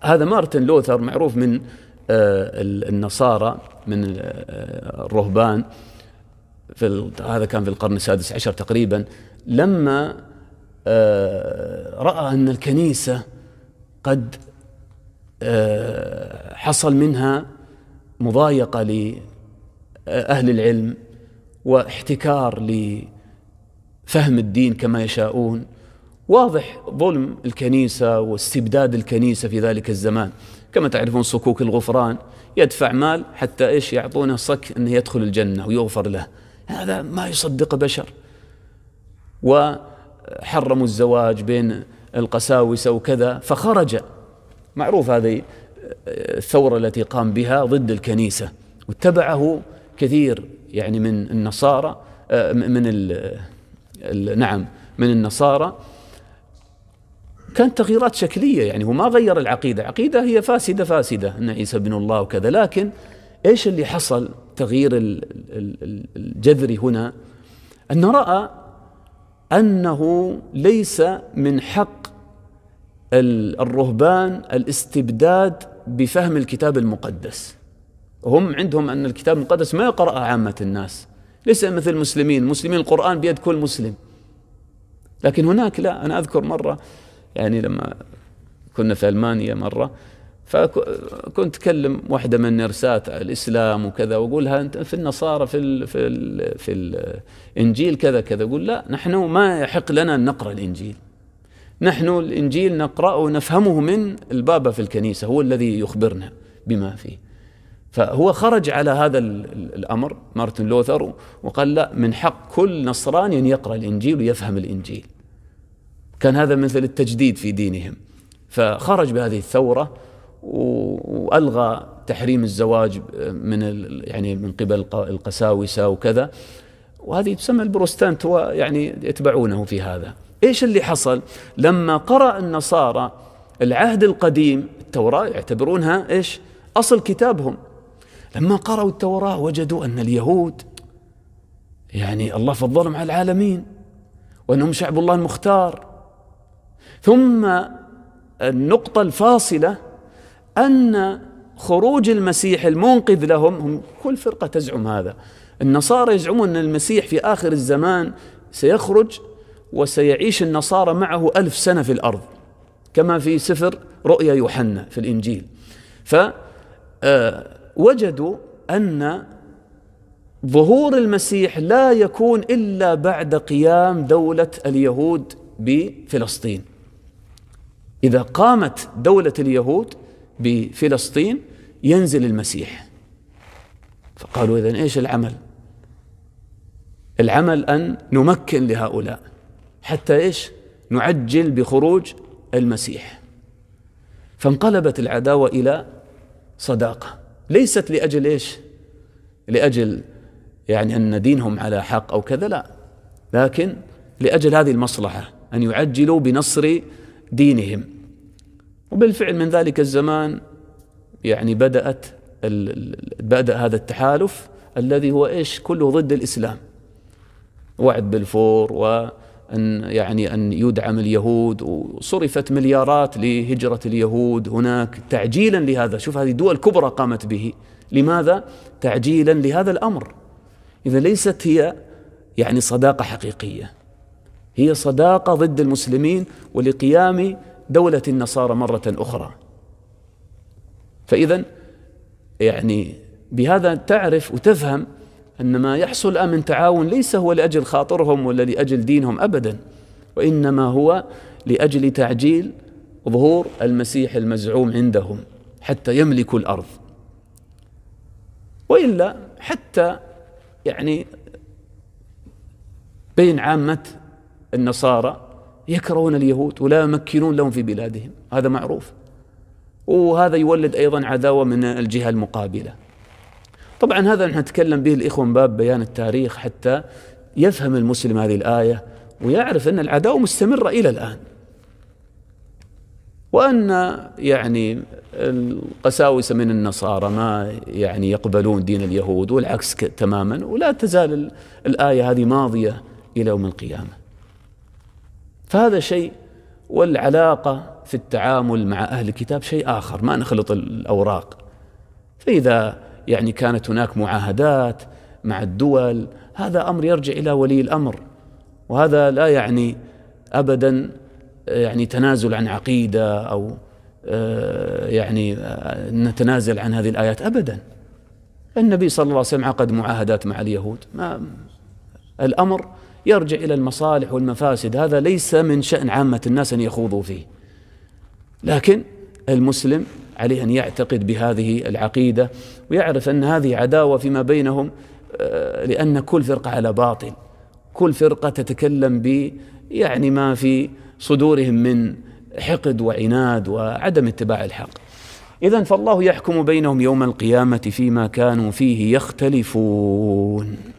هذا مارتن لوثر معروف من آه، النصارى من آه، الرهبان في هذا كان في القرن السادس عشر تقريبا لما آه، راى ان الكنيسه قد حصل منها مضايقه لاهل العلم واحتكار لفهم الدين كما يشاءون واضح ظلم الكنيسة واستبداد الكنيسة في ذلك الزمان كما تعرفون صكوك الغفران يدفع مال حتى إيش يعطونه صك أنه يدخل الجنة ويغفر له هذا ما يصدق بشر وحرموا الزواج بين القساوسة وكذا فخرج معروف هذه الثورة التي قام بها ضد الكنيسة واتبعه كثير يعني من النصارى آه، من ال نعم من النصارى كانت تغييرات شكليه يعني هو ما غير العقيده، العقيده هي فاسده فاسده ان عيسى ابن الله وكذا، لكن ايش اللي حصل تغيير الجذري هنا؟ انه راى انه ليس من حق الرهبان الاستبداد بفهم الكتاب المقدس. هم عندهم ان الكتاب المقدس ما يقرأه عامه الناس، ليس مثل المسلمين، المسلمين القران بيد كل مسلم. لكن هناك لا انا اذكر مره يعني لما كنا في المانيا مره فكنت اكلم واحده من نرسات الاسلام وكذا واقولها انت في النصارى في الـ في الـ في الانجيل كذا كذا يقول لا نحن ما يحق لنا ان نقرا الانجيل نحن الانجيل نقراه ونفهمه من البابا في الكنيسه هو الذي يخبرنا بما فيه فهو خرج على هذا الامر مارتن لوثر وقال لا من حق كل نصراني ان يقرا الانجيل ويفهم الانجيل كان هذا مثل التجديد في دينهم فخرج بهذه الثوره والغى تحريم الزواج من يعني من قبل القساوسه وكذا وهذه تسمى البروستانت يعني يتبعونه في هذا ايش اللي حصل لما قرأ النصارى العهد القديم التوراة يعتبرونها ايش اصل كتابهم لما قرأوا التوراة وجدوا ان اليهود يعني الله فضلهم على العالمين وانهم شعب الله المختار ثم النقطة الفاصلة أن خروج المسيح المنقذ لهم هم كل فرقة تزعم هذا النصارى يزعمون أن المسيح في آخر الزمان سيخرج وسيعيش النصارى معه ألف سنة في الأرض كما في سفر رؤيا يوحنا في الإنجيل فوجدوا آه، أن ظهور المسيح لا يكون إلا بعد قيام دولة اليهود بفلسطين إذا قامت دولة اليهود بفلسطين ينزل المسيح فقالوا إذن إيش العمل العمل أن نمكن لهؤلاء حتى إيش نعجل بخروج المسيح فانقلبت العداوة إلى صداقة ليست لأجل إيش لأجل يعني أن ندينهم على حق أو كذا لا لكن لأجل هذه المصلحة أن يعجلوا بنصر دينهم وبالفعل من ذلك الزمان يعني بدأت بدأ هذا التحالف الذي هو ايش كله ضد الإسلام وعد بالفور وأن يعني أن يدعم اليهود وصرفت مليارات لهجرة اليهود هناك تعجيلا لهذا شوف هذه دول كبرى قامت به لماذا تعجيلا لهذا الأمر إذا ليست هي يعني صداقة حقيقية هي صداقة ضد المسلمين ولقيام دولة النصارى مرة أخرى فإذا يعني بهذا تعرف وتفهم أن ما يحصل الآن آه من تعاون ليس هو لأجل خاطرهم ولا لأجل دينهم أبدا وإنما هو لأجل تعجيل ظهور المسيح المزعوم عندهم حتى يملكوا الأرض وإلا حتى يعني بين عامة النصارى يكرهون اليهود ولا يمكنون لهم في بلادهم هذا معروف وهذا يولد أيضا عداوة من الجهة المقابلة طبعا هذا نحن نتكلم به الإخوة من باب بيان التاريخ حتى يفهم المسلم هذه الآية ويعرف أن العداوة مستمرة إلى الآن وأن يعني القساوسة من النصارى ما يعني يقبلون دين اليهود والعكس تماما ولا تزال الآية هذه ماضية إلى يوم القيامة فهذا شيء والعلاقة في التعامل مع أهل الكتاب شيء آخر ما نخلط الأوراق فإذا يعني كانت هناك معاهدات مع الدول هذا أمر يرجع إلى ولي الأمر وهذا لا يعني أبدا آه، يعني تنازل عن عقيدة أو آه، يعني آه، نتنازل عن هذه الآيات أبدا النبي صلى الله عليه وسلم عقد معاهدات مع اليهود ما الأمر يرجع إلى المصالح والمفاسد هذا ليس من شأن عامة الناس أن يخوضوا فيه لكن المسلم عليه أن يعتقد بهذه العقيدة ويعرف أن هذه عداوة فيما بينهم آه، لأن كل فرقة على باطل كل فرقة تتكلم ب يعني ما في صدورهم من حقد وعناد وعدم اتباع الحق إذا فالله يحكم بينهم يوم القيامة فيما كانوا فيه يختلفون